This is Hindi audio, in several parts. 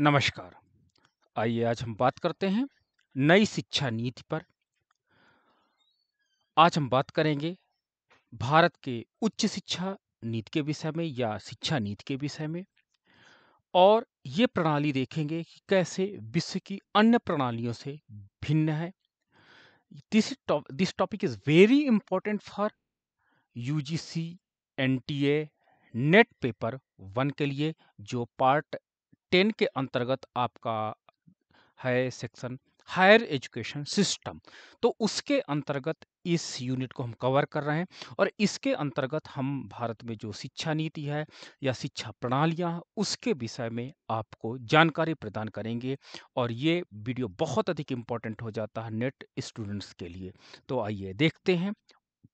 नमस्कार आइए आज हम बात करते हैं नई शिक्षा नीति पर आज हम बात करेंगे भारत के उच्च शिक्षा नीति के विषय में या शिक्षा नीति के विषय में और ये प्रणाली देखेंगे कि कैसे विश्व की अन्य प्रणालियों से भिन्न है this this topic is very important for U G C N T A NET paper one के लिए जो पार्ट टेन के अंतर्गत आपका है सेक्शन हायर एजुकेशन सिस्टम तो उसके अंतर्गत इस यूनिट को हम कवर कर रहे हैं और इसके अंतर्गत हम भारत में जो शिक्षा नीति है या शिक्षा प्रणालियाँ उसके विषय में आपको जानकारी प्रदान करेंगे और ये वीडियो बहुत अधिक इम्पॉर्टेंट हो जाता है नेट स्टूडेंट्स के लिए तो आइए देखते हैं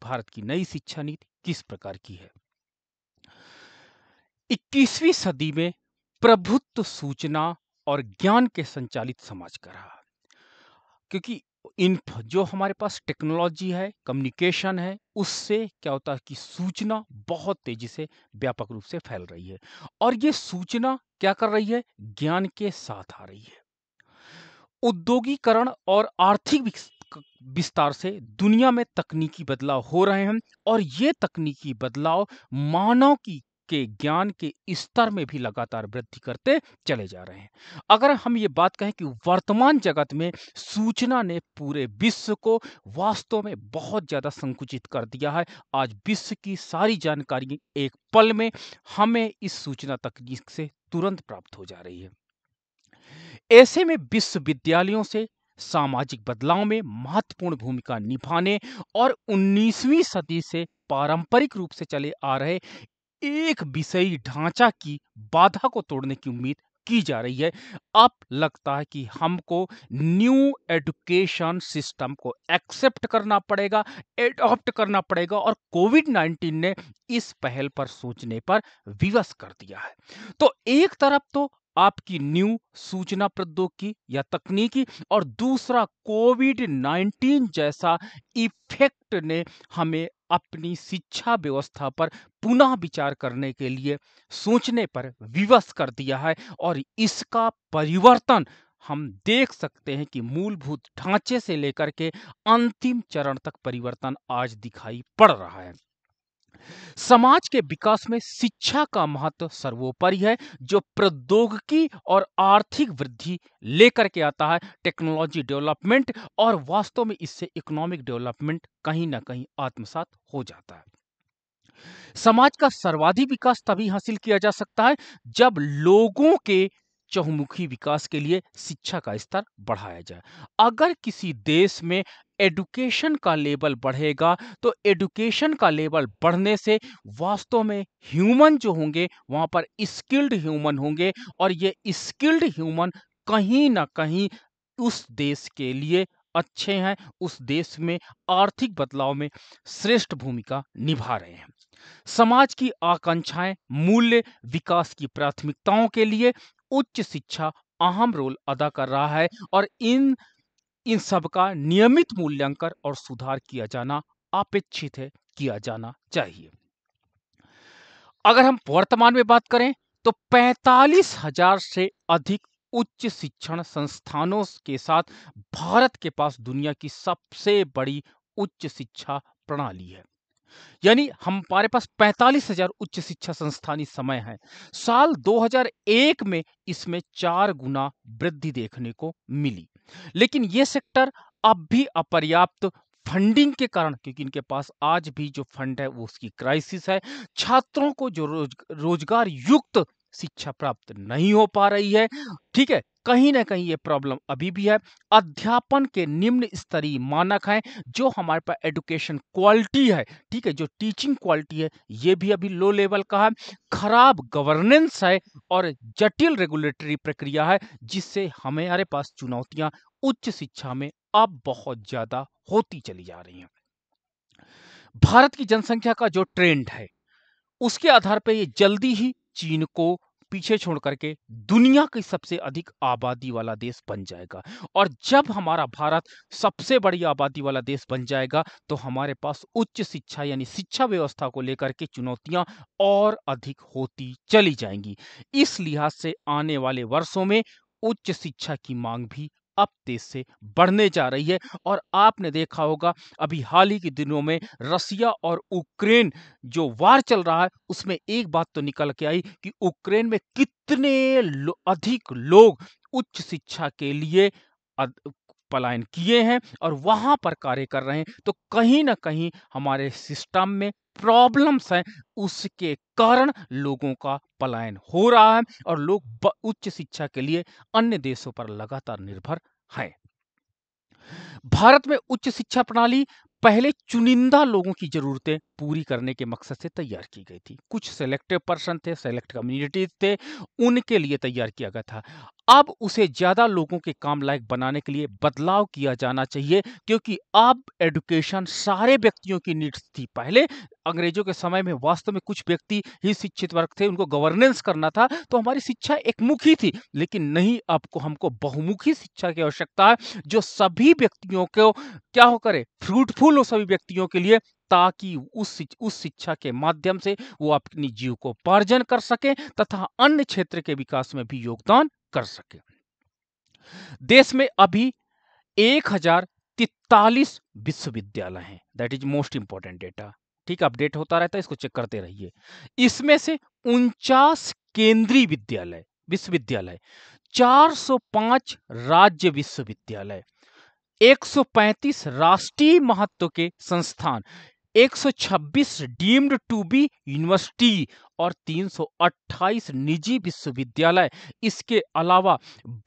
भारत की नई शिक्षा नीति किस प्रकार की है इक्कीसवीं सदी में प्रभुत्व सूचना और ज्ञान के संचालित समाज का रहा क्योंकि इन जो हमारे पास टेक्नोलॉजी है कम्युनिकेशन है उससे क्या होता है कि सूचना बहुत तेजी से व्यापक रूप से फैल रही है और ये सूचना क्या कर रही है ज्ञान के साथ आ रही है उद्योगीकरण और आर्थिक विस्तार से दुनिया में तकनीकी बदलाव हो रहे हैं और ये तकनीकी बदलाव मानव की के ज्ञान के स्तर में भी लगातार वृद्धि करते चले जा रहे हैं अगर हम ये बात कहें कि वर्तमान जगत में सूचना ने पूरे विश्व को वास्तव में बहुत ज़्यादा संकुचित कर दिया है आज विश्व की सारी जानकारी एक पल में हमें इस सूचना तकनीक से तुरंत प्राप्त हो जा रही है ऐसे में विश्वविद्यालयों से सामाजिक बदलाव में महत्वपूर्ण भूमिका निभाने और 19वीं सदी से पारंपरिक रूप से चले आ रहे एक विषयी ढांचा की बाधा को तोड़ने की उम्मीद की जा रही है अब लगता है कि हमको न्यू एजुकेशन सिस्टम को एक्सेप्ट करना पड़ेगा एडॉप्ट करना पड़ेगा और कोविड 19 ने इस पहल पर सोचने पर विवश कर दिया है तो एक तरफ तो आपकी न्यू सूचना प्रौद्योगिकी या तकनीकी और दूसरा कोविड 19 जैसा इफेक्ट ने हमें अपनी शिक्षा व्यवस्था पर पुनः विचार करने के लिए सोचने पर विवश कर दिया है और इसका परिवर्तन हम देख सकते हैं कि मूलभूत ढांचे से लेकर के अंतिम चरण तक परिवर्तन आज दिखाई पड़ रहा है समाज के विकास में शिक्षा का महत्व सर्वोपरि है जो प्रौद्योगिकी और आर्थिक वृद्धि लेकर के आता है टेक्नोलॉजी डेवलपमेंट और वास्तव में इससे इकोनॉमिक डेवलपमेंट कहीं ना कहीं आत्मसात हो जाता है समाज का सर्वाधिक विकास तभी हासिल किया जा सकता है जब लोगों के चहुमुखी विकास के लिए शिक्षा का स्तर बढ़ाया जाए अगर किसी देश में एडुकेशन का लेवल बढ़ेगा तो एडुकेशन का लेवल बढ़ने से वास्तव में ह्यूमन जो होंगे वहाँ पर स्किल्ड ह्यूमन होंगे और ये स्किल्ड ह्यूमन कहीं ना कहीं उस देश के लिए अच्छे हैं उस देश में आर्थिक बदलाव में श्रेष्ठ भूमिका निभा रहे हैं समाज की आकांक्षाएं मूल्य विकास की प्राथमिकताओं के लिए उच्च शिक्षा अहम रोल अदा कर रहा है और इन इन सब का नियमित मूल्यांकन और सुधार किया जाना अपेक्षित है किया जाना चाहिए अगर हम वर्तमान में बात करें तो पैंतालीस हजार से अधिक उच्च शिक्षण संस्थानों के साथ भारत के पास दुनिया की सबसे बड़ी उच्च शिक्षा प्रणाली है यानी हमारे पास पैंतालीस हजार उच्च शिक्षा संस्थानी समय है साल 2001 में इसमें चार गुना वृद्धि देखने को मिली लेकिन ये सेक्टर अब भी अपर्याप्त फंडिंग के कारण क्योंकि इनके पास आज भी जो फंड है वो उसकी क्राइसिस है छात्रों को जो रोज रोजगार युक्त शिक्षा प्राप्त नहीं हो पा रही है ठीक है कहीं ना कहीं ये प्रॉब्लम अभी भी है अध्यापन के निम्न स्तरीय मानक हैं जो हमारे पास एडुकेशन क्वालिटी है ठीक है जो टीचिंग क्वालिटी है ये भी अभी लो लेवल का है खराब गवर्नेंस है और जटिल रेगुलेटरी प्रक्रिया है जिससे हमारे पास चुनौतियां उच्च शिक्षा में अब बहुत ज़्यादा होती चली जा रही हैं भारत की जनसंख्या का जो ट्रेंड है उसके आधार पर ये जल्दी ही चीन को पीछे छोड़ करके दुनिया की सबसे अधिक आबादी वाला देश बन जाएगा और जब हमारा भारत सबसे बड़ी आबादी वाला देश बन जाएगा तो हमारे पास उच्च शिक्षा यानी शिक्षा व्यवस्था को लेकर के चुनौतियां और अधिक होती चली जाएंगी इस लिहाज से आने वाले वर्षों में उच्च शिक्षा की मांग भी अब तेज से बढ़ने जा रही है और आपने देखा होगा अभी हाल ही के दिनों में रसिया और यूक्रेन जो वार चल रहा है उसमें एक बात तो निकल के आई कि यूक्रेन में कितने लो, अधिक लोग उच्च शिक्षा के लिए पलायन किए हैं और वहाँ पर कार्य कर रहे हैं तो कहीं ना कहीं हमारे सिस्टम में प्रॉब्लम्स हैं उसके कारण लोगों का पलायन हो रहा है और लोग उच्च शिक्षा के लिए अन्य देशों पर लगातार निर्भर हैं भारत में उच्च शिक्षा प्रणाली पहले चुनिंदा लोगों की जरूरतें पूरी करने के मकसद से तैयार की गई थी कुछ सेलेक्टेड पर्सन थे सेलेक्ट कम्युनिटीज थे उनके लिए तैयार किया गया था अब उसे ज़्यादा लोगों के काम लायक बनाने के लिए बदलाव किया जाना चाहिए क्योंकि अब एडुकेशन सारे व्यक्तियों की नीड्स थी पहले अंग्रेजों के समय में वास्तव में कुछ व्यक्ति ही शिक्षित वर्ग थे उनको गवर्नेंस करना था तो हमारी शिक्षा एकमुखी थी लेकिन नहीं आपको हमको बहुमुखी शिक्षा की आवश्यकता है जो सभी व्यक्तियों को क्या हो करे फ्रूटफुल हो सभी व्यक्तियों के लिए ताकि उस उस शिक्षा के माध्यम से वो अपनी जीव को उपार्जन कर सके तथा अन्य क्षेत्र के विकास में भी योगदान कर सके देश में अभी एक हजार तितालीस विश्वविद्यालय हैं that is most important data ठीक अपडेट होता रहता है इसको चेक करते रहिए इसमें से उनचास केंद्रीय विद्यालय विश्वविद्यालय 405 राज्य विश्वविद्यालय 135 राष्ट्रीय महत्व के संस्थान एक सौ छब्बीस डीम्ड टू बी यूनिवर्सिटी और तीन सौ अट्ठाईस निजी विश्वविद्यालय इसके अलावा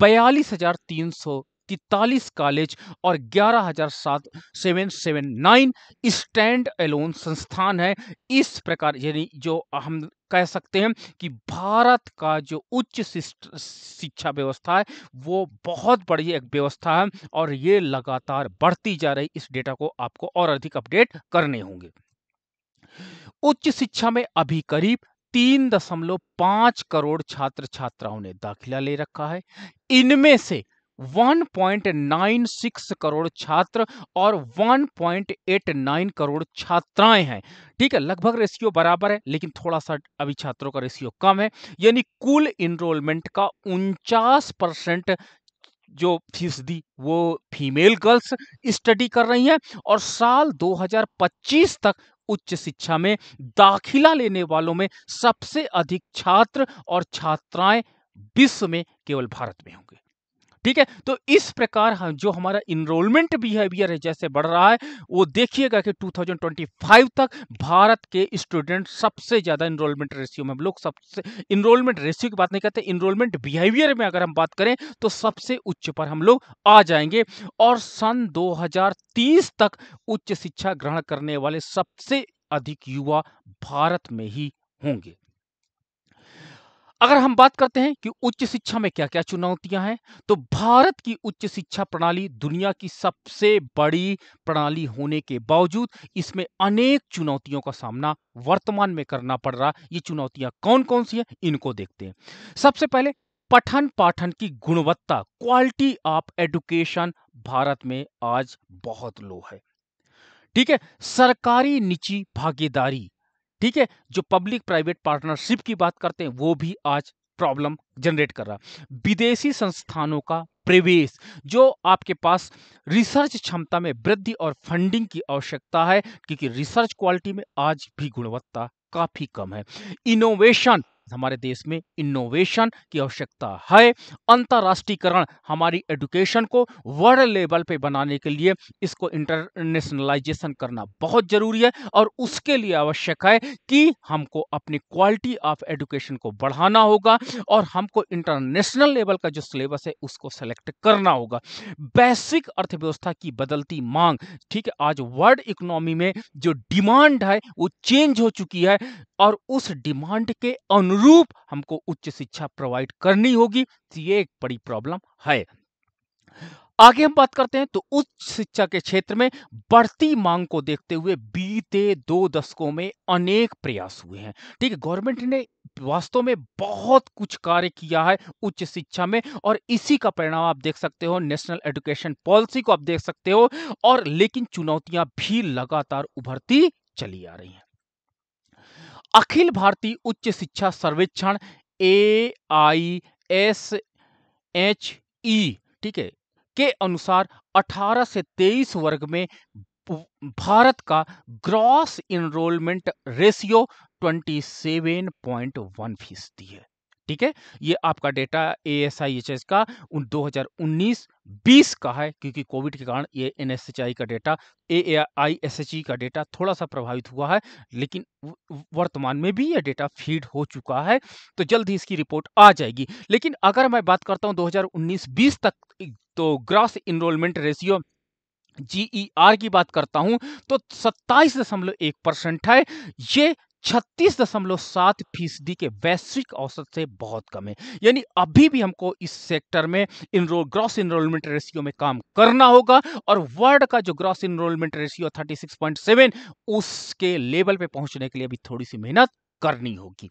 बयालीस हजार तीन सौ तितालीस कॉलेज और ग्यारह हजार सात seven seven nine standalone संस्थान है इस प्रकार यानी जो हम कह सकते हैं कि भारत का जो उच्च शिक्षा व्यवस्था है वो बहुत बड़ी एक व्यवस्था है और ये लगातार बढ़ती जा रही इस डेटा को आपको और अधिक अपडेट करने होंगे उच्च शिक्षा में अभी करीब तीन दशमलव पांच करोड़ छात्र छात्राओं ने दाखिला ले रखा है इनमें से 1.96 करोड़ छात्र और 1.89 करोड़ छात्राएं हैं ठीक है लगभग रेशियो बराबर है लेकिन थोड़ा सा अभी छात्रों का रेशियो कम है यानी कुल इनरोलमेंट का उनचास परसेंट जो फीसदी वो फीमेल गर्ल्स स्टडी कर रही हैं और साल 2025 तक उच्च शिक्षा में दाखिला लेने वालों में सबसे अधिक छात्र और छात्राएं विश्व में केवल भारत में होंगे ठीक है तो इस प्रकार हाँ, जो हमारा इनरोलमेंट बिहेवियर है जैसे बढ़ रहा है वो देखिएगा कि 2025 तक भारत के स्टूडेंट सबसे ज़्यादा इनरोलमेंट रेशियो में हम लोग सबसे इनरोलमेंट रेशियो की बात नहीं करते इनरोलमेंट बिहेवियर में अगर हम बात करें तो सबसे उच्च पर हम लोग आ जाएंगे और सन 2030 तक उच्च शिक्षा ग्रहण करने वाले सबसे अधिक युवा भारत में ही होंगे अगर हम बात करते हैं कि उच्च शिक्षा में क्या क्या चुनौतियां हैं तो भारत की उच्च शिक्षा प्रणाली दुनिया की सबसे बड़ी प्रणाली होने के बावजूद इसमें अनेक चुनौतियों का सामना वर्तमान में करना पड़ रहा ये चुनौतियां कौन कौन सी हैं इनको देखते हैं सबसे पहले पठन पाठन की गुणवत्ता क्वालिटी ऑफ एडुकेशन भारत में आज बहुत लो है ठीक है सरकारी निजी भागीदारी ठीक है जो पब्लिक प्राइवेट पार्टनरशिप की बात करते हैं वो भी आज प्रॉब्लम जनरेट कर रहा विदेशी संस्थानों का प्रवेश जो आपके पास रिसर्च क्षमता में वृद्धि और फंडिंग की आवश्यकता है क्योंकि रिसर्च क्वालिटी में आज भी गुणवत्ता काफी कम है इनोवेशन हमारे देश में इनोवेशन की आवश्यकता है अंतर्राष्ट्रीयकरण हमारी एडुकेशन को वर्ल्ड लेवल पे बनाने के लिए इसको इंटरनेशनलाइजेशन करना बहुत ज़रूरी है और उसके लिए आवश्यक है कि हमको अपनी क्वालिटी ऑफ एडुकेशन को बढ़ाना होगा और हमको इंटरनेशनल लेवल का जो सिलेबस है उसको सेलेक्ट करना होगा वैश्विक अर्थव्यवस्था की बदलती मांग ठीक है आज वर्ल्ड इकोनॉमी में जो डिमांड है वो चेंज हो चुकी है और उस डिमांड के अनुरूप अनुरूप हमको उच्च शिक्षा प्रोवाइड करनी होगी तो ये एक बड़ी प्रॉब्लम है आगे हम बात करते हैं तो उच्च शिक्षा के क्षेत्र में बढ़ती मांग को देखते हुए बीते दो दशकों में अनेक प्रयास हुए हैं ठीक है गवर्नमेंट ने वास्तव में बहुत कुछ कार्य किया है उच्च शिक्षा में और इसी का परिणाम आप देख सकते हो नेशनल एजुकेशन पॉलिसी को आप देख सकते हो और लेकिन चुनौतियां भी लगातार उभरती चली आ रही हैं अखिल भारतीय उच्च शिक्षा सर्वेक्षण ए आई एस एच ई ठीक है के अनुसार 18 से 23 वर्ग में भारत का ग्रॉस इनरोलमेंट रेशियो 27.1 फीसदी है ठीक है ये आपका data A S I H S का उन 2019-20 का है क्योंकि कोविड के कारण ये एन एस एच आई का data A I S H E का डेटा थोड़ा सा प्रभावित हुआ है लेकिन वर्तमान में भी ये डेटा फीड हो चुका है तो जल्द ही इसकी रिपोर्ट आ जाएगी लेकिन अगर मैं बात करता हूँ 2019-20 तक तो gross enrolment ratio GER e की बात करता हूं तो सत्ताईस दशमलव एक परसेंट है ये छत्तीस दशमलव सात फीसदी के वैश्विक औसत से बहुत कम है यानी अभी भी हमको इस सेक्टर में इनरोल ग्रॉस इनरोलमेंट रेशियो में काम करना होगा और वर्ल्ड का जो ग्रॉस इनरोलमेंट रेशियो 36.7 उसके लेवल पे पहुंचने के लिए अभी थोड़ी सी मेहनत करनी होगी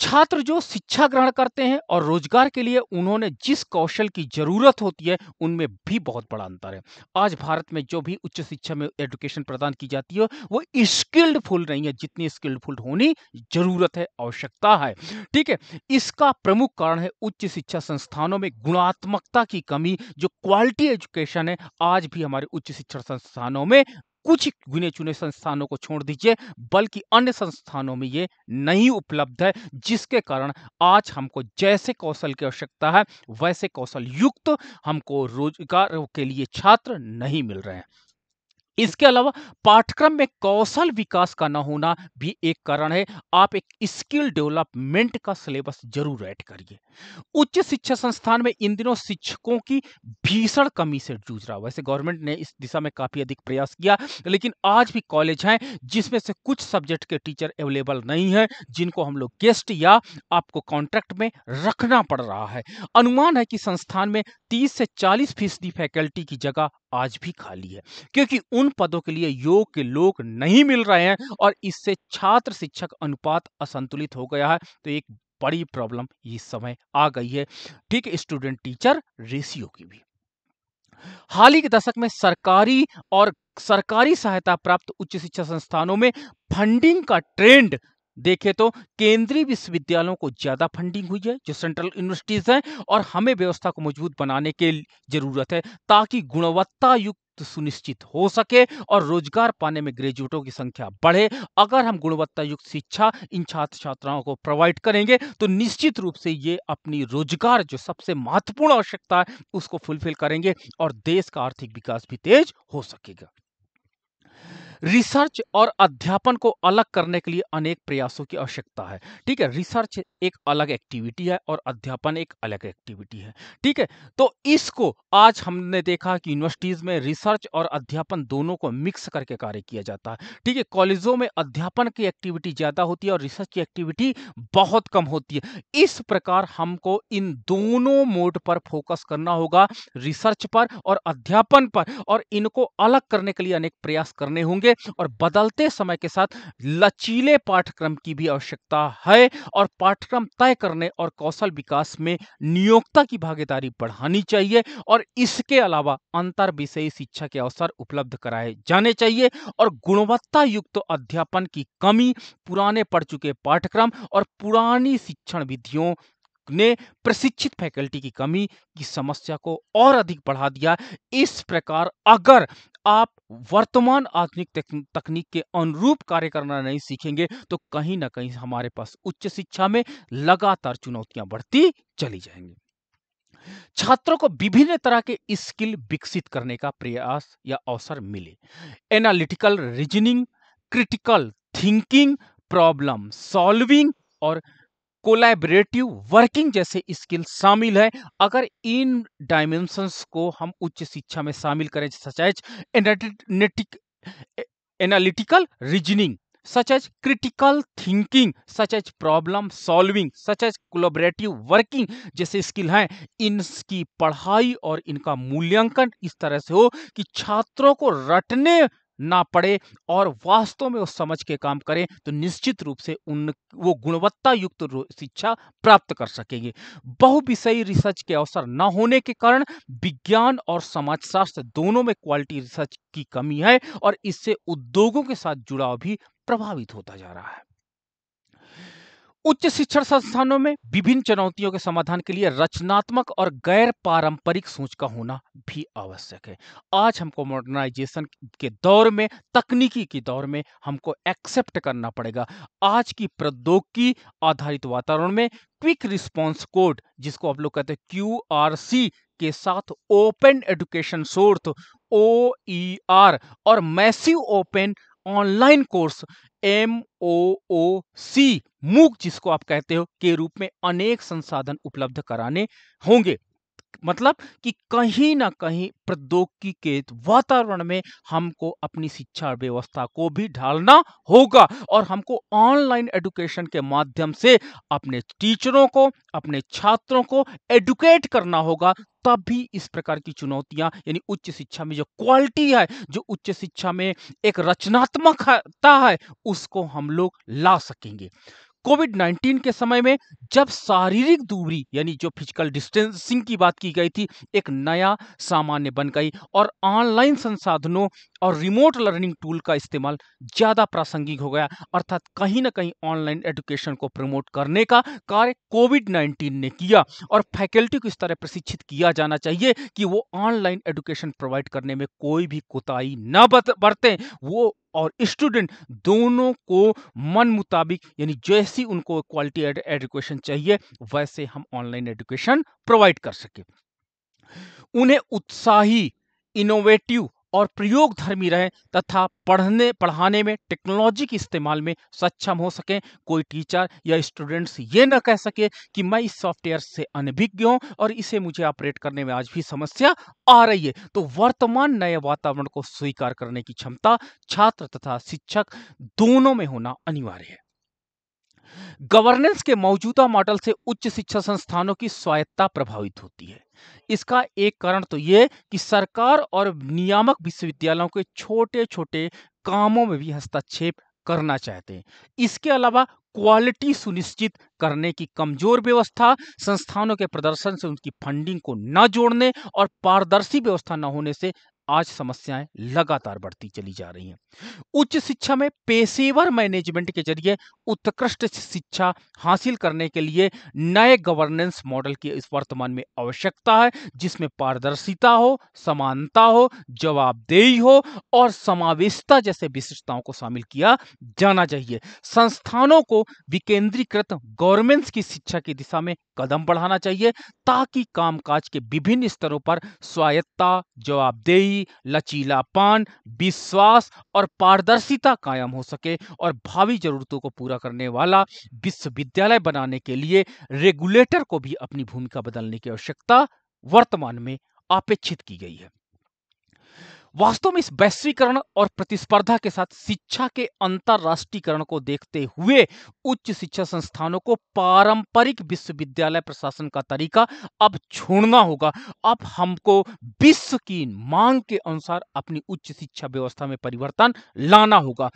छात्र जो शिक्षा ग्रहण करते हैं और रोजगार के लिए उन्होंने जिस कौशल की जरूरत होती है उनमें भी बहुत बड़ा अंतर है आज भारत में जो भी उच्च शिक्षा में एजुकेशन प्रदान की जाती है वो स्किल्डफुल नहीं है जितनी स्किल्डफुल होनी जरूरत है आवश्यकता है ठीक है इसका प्रमुख कारण है उच्च शिक्षा संस्थानों में गुणात्मकता की कमी जो क्वालिटी एजुकेशन है आज भी हमारे उच्च शिक्षा संस्थानों में कुछ गुने चुने संस्थानों को छोड़ दीजिए बल्कि अन्य संस्थानों में ये नहीं उपलब्ध है जिसके कारण आज हमको जैसे कौशल की आवश्यकता है वैसे कौशल युक्त हमको रोजगार के लिए छात्र नहीं मिल रहे हैं इसके अलावा पाठ्यक्रम में कौशल विकास का न होना भी एक कारण है आप एक स्किल डेवलपमेंट का सिलेबस जरूर ऐड करिए उच्च शिक्षा संस्थान में इन दिनों शिक्षकों की भीषण कमी से जूझ रहा वैसे गवर्नमेंट ने इस दिशा में काफी अधिक प्रयास किया लेकिन आज भी कॉलेज हैं जिसमें से कुछ सब्जेक्ट के टीचर अवेलेबल नहीं है जिनको हम लोग गेस्ट या आपको कॉन्ट्रैक्ट में रखना पड़ रहा है अनुमान है कि संस्थान में 30 से 40 फीसदी फैकल्टी की जगह आज भी खाली है क्योंकि उन पदों के लिए योग के लोग नहीं मिल रहे हैं और इससे छात्र शिक्षक अनुपात असंतुलित हो गया है तो एक बड़ी प्रॉब्लम इस समय आ गई है ठीक स्टूडेंट टीचर रेशियो की भी हाल ही के दशक में सरकारी और सरकारी सहायता प्राप्त उच्च शिक्षा संस्थानों में फंडिंग का ट्रेंड देखें तो केंद्रीय विश्वविद्यालयों को ज़्यादा फंडिंग हुई है जो सेंट्रल यूनिवर्सिटीज़ हैं और हमें व्यवस्था को मजबूत बनाने की ज़रूरत है ताकि गुणवत्ता युक्त सुनिश्चित हो सके और रोजगार पाने में ग्रेजुएटों की संख्या बढ़े अगर हम गुणवत्ता युक्त शिक्षा इन छात्र छात्राओं को प्रोवाइड करेंगे तो निश्चित रूप से ये अपनी रोजगार जो सबसे महत्वपूर्ण आवश्यकता है उसको फुलफिल करेंगे और देश का आर्थिक विकास भी तेज हो सकेगा रिसर्च और अध्यापन को अलग करने के लिए अनेक प्रयासों की आवश्यकता है ठीक है रिसर्च एक अलग एक्टिविटी है और अध्यापन एक अलग एक्टिविटी है ठीक है तो इसको आज हमने देखा कि यूनिवर्सिटीज़ में रिसर्च और अध्यापन दोनों को मिक्स करके कार्य किया जाता है ठीक है कॉलेजों में अध्यापन की एक्टिविटी ज़्यादा होती है और रिसर्च की एक्टिविटी बहुत कम होती है इस प्रकार हमको इन दोनों मोड पर फोकस करना होगा रिसर्च पर और अध्यापन पर और इनको अलग करने के लिए अनेक प्रयास करने होंगे होंगे और बदलते समय के साथ लचीले पाठ्यक्रम की भी आवश्यकता है और पाठ्यक्रम तय करने और कौशल विकास में नियोक्ता की भागीदारी बढ़ानी चाहिए और इसके अलावा अंतर विषयी शिक्षा के अवसर उपलब्ध कराए जाने चाहिए और गुणवत्ता युक्त तो अध्यापन की कमी पुराने पढ़ चुके पाठ्यक्रम और पुरानी शिक्षण विधियों ने प्रशिक्षित फैकल्टी की कमी की समस्या को और अधिक बढ़ा दिया इस प्रकार अगर आप वर्तमान आधुनिक तकनीक के अनुरूप कार्य करना नहीं सीखेंगे तो कहीं ना कहीं हमारे पास उच्च शिक्षा में लगातार चुनौतियां बढ़ती चली जाएंगी छात्रों को विभिन्न तरह के स्किल विकसित करने का प्रयास या अवसर मिले analytical reasoning critical thinking problem solving और कोलैबोरेटिव वर्किंग जैसे स्किल शामिल है अगर इन डायमेंशंस को हम उच्च शिक्षा में शामिल करें such as analytic analytical reasoning such as critical thinking such as problem solving such as collaborative working जैसे स्किल हैं इनकी पढ़ाई और इनका मूल्यांकन इस तरह से हो कि छात्रों को रटने ना पड़े और वास्तव में वो समझ के काम करें तो निश्चित रूप से उन वो गुणवत्ता युक्त शिक्षा प्राप्त कर सकेंगे बहुविषयी रिसर्च के अवसर न होने के कारण विज्ञान और समाजशास्त्र दोनों में क्वालिटी रिसर्च की कमी है और इससे उद्योगों के साथ जुड़ाव भी प्रभावित होता जा रहा है उच्च शिक्षण संस्थानों में विभिन्न चुनौतियों के समाधान के लिए रचनात्मक और गैर पारंपरिक सोच का होना भी आवश्यक है आज हमको मॉडर्नाइजेशन के दौर में तकनीकी के दौर में हमको एक्सेप्ट करना पड़ेगा आज की प्रौद्योगिकी आधारित वातावरण में क्विक रिस्पॉन्स कोड जिसको आप लोग कहते हैं क्यू आर सी के साथ open education source O E R और massive open online course M O O C MOOC जिसको आप कहते हो के रूप में अनेक संसाधन उपलब्ध कराने होंगे मतलब कि कहीं ना कहीं प्रौद्योगिकी के वातावरण में हमको अपनी शिक्षा व्यवस्था को भी ढालना होगा और हमको ऑनलाइन एडुकेशन के माध्यम से अपने टीचरों को अपने छात्रों को एडुकेट करना होगा तब भी इस प्रकार की चुनौतियां यानी उच्च शिक्षा में जो क्वालिटी है जो उच्च शिक्षा में एक रचनात्मकता है उसको हम लोग ला सकेंगे कोविड 19 के समय में जब शारीरिक दूरी यानी जो फिजिकल डिस्टेंसिंग की बात की गई थी एक नया सामान्य बन गई और ऑनलाइन संसाधनों और रिमोट लर्निंग टूल का इस्तेमाल ज़्यादा प्रासंगिक हो गया अर्थात कहीं ना कहीं ऑनलाइन एजुकेशन को प्रमोट करने का कार्य कोविड 19 ने किया और फैकल्टी को इस तरह प्रशिक्षित किया जाना चाहिए कि वो ऑनलाइन एजुकेशन प्रोवाइड करने में कोई भी कोताही न बरतें वो और स्टूडेंट दोनों को मन मुताबिक यानी जैसी उनको क्वालिटी एजुकेशन चाहिए वैसे हम ऑनलाइन एजुकेशन प्रोवाइड कर सके उन्हें उत्साही इनोवेटिव और प्रयोग धर्मी रहें तथा पढ़ने पढ़ाने में टेक्नोलॉजी के इस्तेमाल में सक्षम हो सकें कोई टीचर या स्टूडेंट्स ये न कह सके कि मैं इस सॉफ्टवेयर से अनभिज्ञ हूँ और इसे मुझे ऑपरेट करने में आज भी समस्या आ रही है तो वर्तमान नए वातावरण को स्वीकार करने की क्षमता छात्र तथा शिक्षक दोनों में होना अनिवार्य है गवर्नेंस के मौजूदा मॉडल से उच्च शिक्षा संस्थानों की स्वायत्ता प्रभावित होती है इसका एक कारण तो ये कि सरकार और नियामक विश्वविद्यालयों के छोटे छोटे कामों में भी हस्तक्षेप करना चाहते हैं इसके अलावा क्वालिटी सुनिश्चित करने की कमजोर व्यवस्था संस्थानों के प्रदर्शन से उनकी फंडिंग को न जोड़ने और पारदर्शी व्यवस्था न होने से आज समस्याएं लगातार बढ़ती चली जा रही हैं उच्च शिक्षा में पेशेवर मैनेजमेंट के जरिए उत्कृष्ट शिक्षा हासिल करने के लिए नए गवर्नेंस मॉडल की इस वर्तमान में आवश्यकता है जिसमें पारदर्शिता हो समानता हो जवाबदेही हो और समावेशता जैसे विशिष्टताओं को शामिल किया जाना चाहिए संस्थानों को विकेंद्रीकृत गवर्नमेंट्स की शिक्षा की दिशा में कदम बढ़ाना चाहिए ताकि कामकाज के विभिन्न स्तरों पर स्वायत्ता जवाबदेही लचीलापन विश्वास और पारदर्शिता कायम हो सके और भावी जरूरतों को पूरा करने वाला विश्वविद्यालय बनाने के लिए रेगुलेटर को भी अपनी भूमिका बदलने की आवश्यकता वर्तमान में अपेक्षित की गई है वास्तव में इस वैश्वीकरण और प्रतिस्पर्धा के साथ शिक्षा के अंतरराष्ट्रीयकरण को देखते हुए उच्च शिक्षा संस्थानों को पारंपरिक विश्वविद्यालय प्रशासन का तरीका अब छोड़ना होगा अब हमको विश्व की मांग के अनुसार अपनी उच्च शिक्षा व्यवस्था में परिवर्तन लाना होगा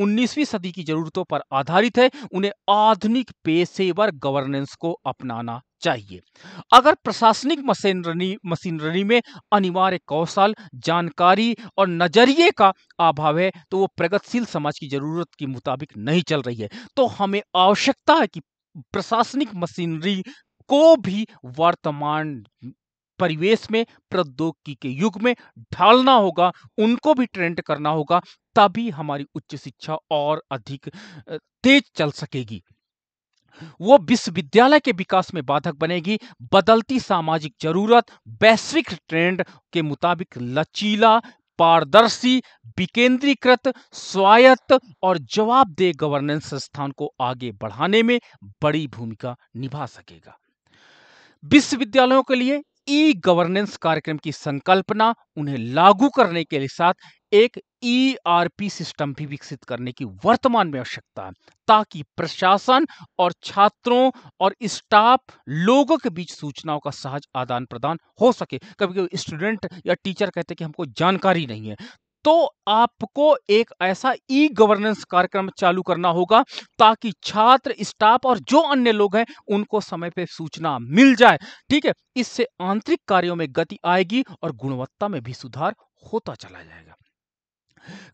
19वीं सदी की जरूरतों पर आधारित है उन्हें आधुनिक पेशेवर गवर्नेंस को अपनाना चाहिए अगर प्रशासनिक मशीनरी मशीनरी में अनिवार्य कौशल जानकारी और नजरिए का अभाव है तो वो प्रगतिशील समाज की जरूरत के मुताबिक नहीं चल रही है तो हमें आवश्यकता है कि प्रशासनिक मशीनरी को भी वर्तमान परिवेश में प्रौद्योगिकी के युग में ढालना होगा उनको भी ट्रेंड करना होगा तभी हमारी उच्च शिक्षा और अधिक तेज चल सकेगी वो विश्वविद्यालय के विकास में बाधक बनेगी बदलती सामाजिक जरूरत वैश्विक ट्रेंड के मुताबिक लचीला पारदर्शी विकेंद्रीकृत स्वायत्त और जवाबदेह गवर्नेंस संस्थान को आगे बढ़ाने में बड़ी भूमिका निभा सकेगा विश्वविद्यालयों के लिए ई गवर्नेंस कार्यक्रम की संकल्पना उन्हें लागू करने के साथ एक ईआरपी सिस्टम भी विकसित करने की वर्तमान में आवश्यकता है ताकि प्रशासन और छात्रों और स्टाफ लोगों के बीच सूचनाओं का सहज आदान प्रदान हो सके कभी कभी स्टूडेंट या टीचर कहते हैं कि हमको जानकारी नहीं है तो आपको एक ऐसा ई गवर्नेंस कार्यक्रम चालू करना होगा ताकि छात्र स्टाफ और जो अन्य लोग हैं उनको समय पे सूचना मिल जाए ठीक है इससे आंतरिक कार्यों में गति आएगी और गुणवत्ता में भी सुधार होता चला जाएगा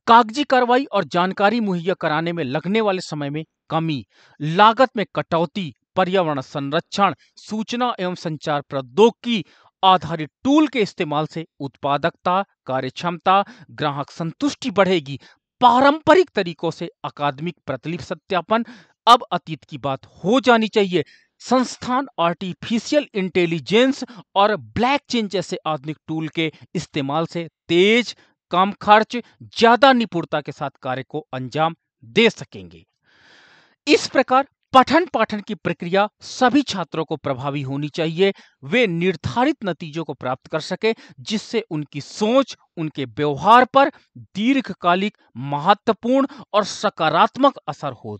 कागजी कार्रवाई और जानकारी मुहैया कराने में लगने वाले समय में कमी लागत में कटौती पर्यावरण संरक्षण सूचना एवं संचार प्रौद्योगिकी आधारित टूल के इस्तेमाल से उत्पादकता कार्यक्षमता ग्राहक संतुष्टि बढ़ेगी पारंपरिक तरीकों से अकादमिक प्रतिलिप सत्यापन अब अतीत की बात हो जानी चाहिए संस्थान आर्टिफिशियल इंटेलिजेंस और ब्लैक चेन जैसे आधुनिक टूल के इस्तेमाल से तेज कम खर्च ज्यादा निपुणता के साथ कार्य को अंजाम दे सकेंगे इस प्रकार पठन पाठन की प्रक्रिया सभी छात्रों को प्रभावी होनी चाहिए वे निर्धारित नतीजों को प्राप्त कर सके जिससे उनकी सोच उनके व्यवहार पर दीर्घकालिक महत्वपूर्ण और सकारात्मक असर हो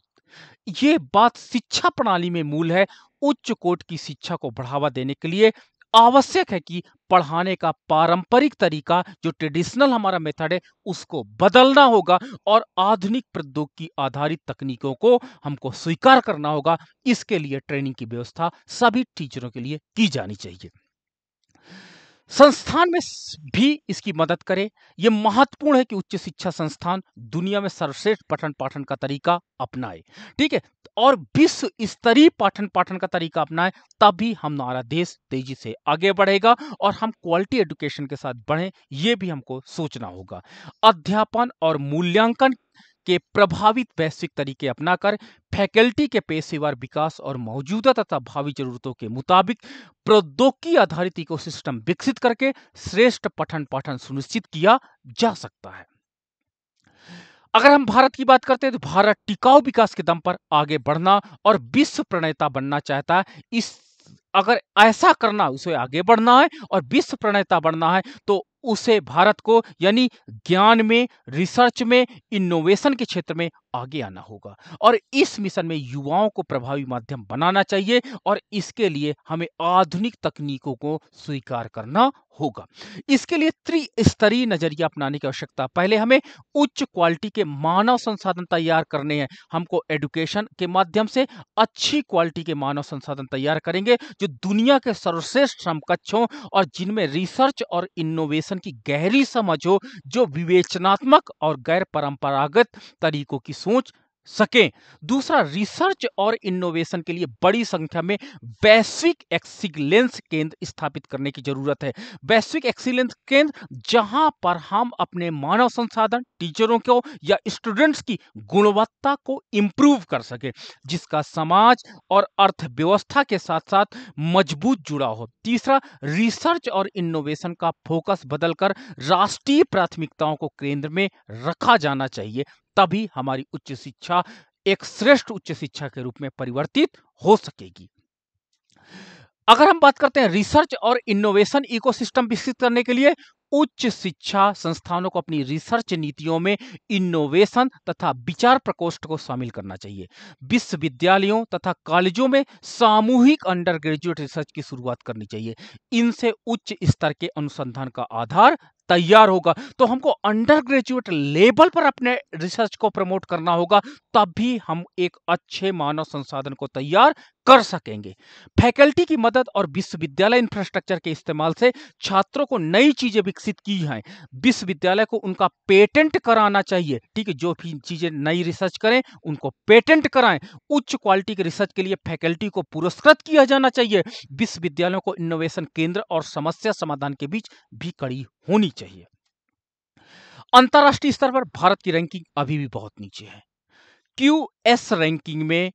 ये बात शिक्षा प्रणाली में मूल है उच्च कोट की शिक्षा को बढ़ावा देने के लिए आवश्यक है कि पढ़ाने का पारंपरिक तरीका जो ट्रेडिशनल हमारा मेथड है उसको बदलना होगा और आधुनिक प्रौद्योगिकी आधारित तकनीकों को हमको स्वीकार करना होगा इसके लिए ट्रेनिंग की व्यवस्था सभी टीचरों के लिए की जानी चाहिए संस्थान में भी इसकी मदद करे यह महत्वपूर्ण है कि उच्च शिक्षा संस्थान दुनिया में सर्वश्रेष्ठ पठन पाठन का तरीका अपनाए ठीक है और विश्व स्तरीय पाठन पाठन का तरीका अपनाएं तभी हमारा देश तेजी से आगे बढ़ेगा और हम क्वालिटी एजुकेशन के साथ बढ़ें ये भी हमको सोचना होगा अध्यापन और मूल्यांकन के प्रभावित वैश्विक तरीके अपनाकर फैकल्टी के पेशेवर विकास और मौजूदा तथा भावी जरूरतों के मुताबिक प्रौद्योगिकी आधारित इकोसिस्टम विकसित करके श्रेष्ठ पठन पाठन सुनिश्चित किया जा सकता है अगर हम भारत की बात करते हैं तो भारत टिकाऊ विकास के दम पर आगे बढ़ना और विश्व प्रणेता बनना चाहता है इस अगर ऐसा करना उसे आगे बढ़ना है और विश्व प्रणेता बनना है तो उसे भारत को यानी ज्ञान में रिसर्च में इनोवेशन के क्षेत्र में आगे आना होगा और इस मिशन में युवाओं को प्रभावी माध्यम बनाना चाहिए और इसके लिए हमें आधुनिक तकनीकों को स्वीकार करना होगा इसके लिए त्रिस्तरीय नजरिया अपनाने की आवश्यकता पहले हमें उच्च क्वालिटी के मानव संसाधन तैयार करने हैं हमको एडुकेशन के माध्यम से अच्छी क्वालिटी के मानव संसाधन तैयार करेंगे जो दुनिया के सर्वश्रेष्ठ समकक्षों और जिनमें रिसर्च और इनोवेशन की गहरी समझ हो जो विवेचनात्मक और गैर परंपरागत तरीकों की सोच सकें दूसरा रिसर्च और इनोवेशन के लिए बड़ी संख्या में वैश्विक एक्सीलेंस केंद्र स्थापित करने की जरूरत है वैश्विक एक्सीलेंस केंद्र जहां पर हम अपने मानव संसाधन टीचरों को या स्टूडेंट्स की गुणवत्ता को इम्प्रूव कर सके जिसका समाज और अर्थव्यवस्था के साथ साथ मजबूत जुड़ा हो तीसरा रिसर्च और इनोवेशन का फोकस बदलकर राष्ट्रीय प्राथमिकताओं को केंद्र में रखा जाना चाहिए तभी हमारी उच्च शिक्षा एक श्रेष्ठ उच्च शिक्षा के रूप में परिवर्तित हो सकेगी अगर हम बात करते हैं रिसर्च और इनोवेशन इकोसिस्टम विकसित करने के लिए उच्च शिक्षा संस्थानों को अपनी रिसर्च नीतियों में इनोवेशन तथा विचार प्रकोष्ठ को शामिल करना चाहिए विश्वविद्यालयों तथा कॉलेजों में सामूहिक अंडर ग्रेजुएट रिसर्च की शुरुआत करनी चाहिए इनसे उच्च स्तर के अनुसंधान का आधार तैयार होगा तो हमको अंडर ग्रेजुएट लेवल पर अपने रिसर्च को प्रमोट करना होगा तब भी हम एक अच्छे मानव संसाधन को तैयार कर सकेंगे फैकल्टी की मदद और विश्वविद्यालय इंफ्रास्ट्रक्चर के इस्तेमाल से छात्रों को नई चीजें विकसित की हैं विश्वविद्यालय को उनका पेटेंट कराना चाहिए ठीक है जो भी चीजें नई रिसर्च करें उनको पेटेंट कराएं उच्च क्वालिटी के रिसर्च के लिए फैकल्टी को पुरस्कृत किया जाना चाहिए विश्वविद्यालयों को इनोवेशन केंद्र और समस्या समाधान के बीच भी कड़ी होनी चाहिए अंतर्राष्ट्रीय स्तर पर भारत की रैंकिंग अभी भी बहुत नीचे है क्यू एस रैंकिंग में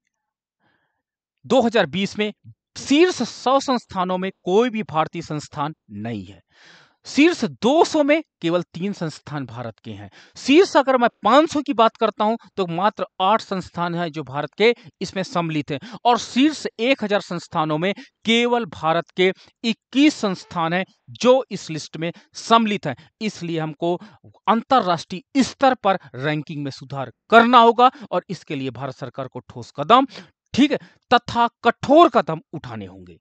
2020 में शीर्ष सौ संस्थानों में कोई भी भारतीय संस्थान नहीं है शीर्ष 200 में केवल तीन संस्थान भारत के हैं शीर्ष अगर मैं 500 की बात करता हूं तो मात्र आठ संस्थान हैं जो भारत के इसमें सम्मिलित हैं और शीर्ष 1000 संस्थानों में केवल भारत के 21 संस्थान हैं जो इस लिस्ट में सम्मिलित हैं इसलिए हमको अंतर्राष्ट्रीय स्तर पर रैंकिंग में सुधार करना होगा और इसके लिए भारत सरकार को ठोस कदम ठीक है तथा कठोर कदम उठाने होंगे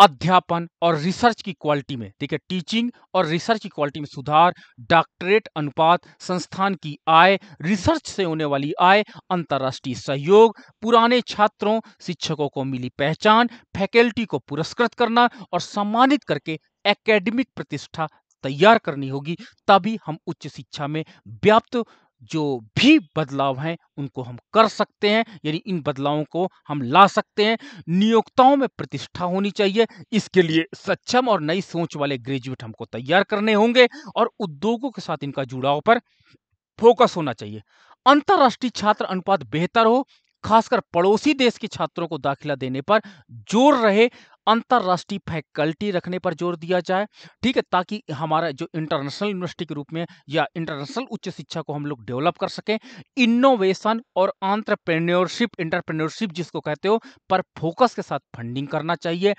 अध्यापन और रिसर्च की क्वालिटी में देखिए टीचिंग और रिसर्च की क्वालिटी में सुधार डॉक्टरेट अनुपात संस्थान की आय रिसर्च से होने वाली आय अंतर्राष्ट्रीय सहयोग पुराने छात्रों शिक्षकों को मिली पहचान फैकल्टी को पुरस्कृत करना और सम्मानित करके एकेडमिक प्रतिष्ठा तैयार करनी होगी तभी हम उच्च शिक्षा में व्याप्त जो भी बदलाव हैं उनको हम कर सकते हैं यानी इन बदलावों को हम ला सकते हैं नियोक्ताओं में प्रतिष्ठा होनी चाहिए इसके लिए सक्षम और नई सोच वाले ग्रेजुएट हमको तैयार करने होंगे और उद्योगों के साथ इनका जुड़ाव पर फोकस होना चाहिए अंतर्राष्ट्रीय छात्र अनुपात बेहतर हो खासकर पड़ोसी देश के छात्रों को दाखिला देने पर जोर रहे अंतर्राष्ट्रीय फैकल्टी रखने पर जोर दिया जाए ठीक है ताकि हमारा जो इंटरनेशनल यूनिवर्सिटी के रूप में या इंटरनेशनल उच्च शिक्षा को हम लोग डेवलप कर सकें इनोवेशन और आंट्रप्रेन्योरशिप इंटरप्रेन्योरशिप जिसको कहते हो पर फोकस के साथ फंडिंग करना चाहिए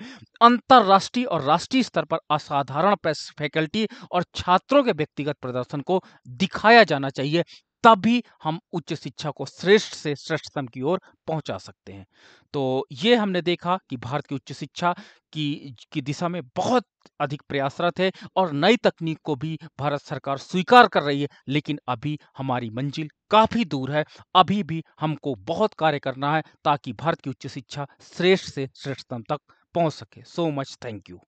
अंतर्राष्ट्रीय और राष्ट्रीय स्तर पर असाधारण फैकल्टी और छात्रों के व्यक्तिगत प्रदर्शन को दिखाया जाना चाहिए तभी हम उच्च शिक्षा को श्रेष्ठ से श्रेष्ठतम की ओर पहुंचा सकते हैं तो ये हमने देखा कि भारत की उच्च शिक्षा की की दिशा में बहुत अधिक प्रयासरत है और नई तकनीक को भी भारत सरकार स्वीकार कर रही है लेकिन अभी हमारी मंजिल काफ़ी दूर है अभी भी हमको बहुत कार्य करना है ताकि भारत की उच्च शिक्षा श्रेष्ठ से श्रेष्ठतम तक पहुंच सके सो मच थैंक यू